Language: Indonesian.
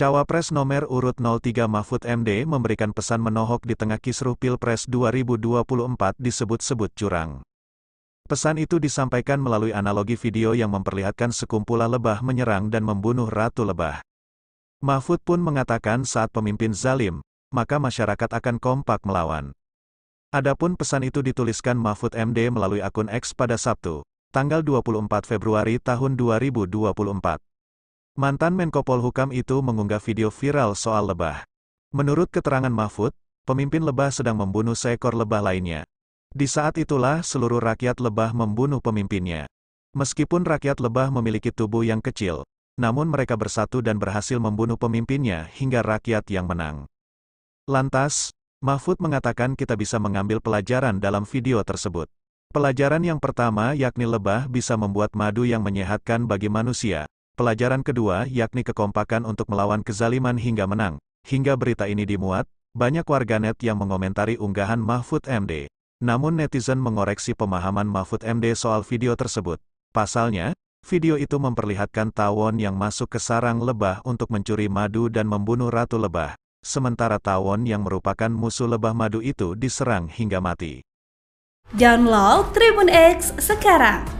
Cawapres nomor urut 03 Mahfud MD memberikan pesan menohok di tengah kisruh Pilpres 2024 disebut-sebut curang. Pesan itu disampaikan melalui analogi video yang memperlihatkan sekumpulan lebah menyerang dan membunuh ratu lebah. Mahfud pun mengatakan saat pemimpin zalim, maka masyarakat akan kompak melawan. Adapun pesan itu dituliskan Mahfud MD melalui akun X pada Sabtu, tanggal 24 Februari tahun 2024. Mantan Menko Polhukam itu mengunggah video viral soal lebah. Menurut keterangan Mahfud, pemimpin lebah sedang membunuh seekor lebah lainnya. Di saat itulah seluruh rakyat lebah membunuh pemimpinnya. Meskipun rakyat lebah memiliki tubuh yang kecil, namun mereka bersatu dan berhasil membunuh pemimpinnya hingga rakyat yang menang. Lantas, Mahfud mengatakan kita bisa mengambil pelajaran dalam video tersebut. Pelajaran yang pertama yakni lebah bisa membuat madu yang menyehatkan bagi manusia, Pelajaran kedua yakni kekompakan untuk melawan kezaliman hingga menang. Hingga berita ini dimuat, banyak warganet yang mengomentari unggahan Mahfud MD. Namun netizen mengoreksi pemahaman Mahfud MD soal video tersebut. Pasalnya, video itu memperlihatkan tawon yang masuk ke sarang lebah untuk mencuri madu dan membunuh ratu lebah. Sementara tawon yang merupakan musuh lebah madu itu diserang hingga mati. Download Tribun X sekarang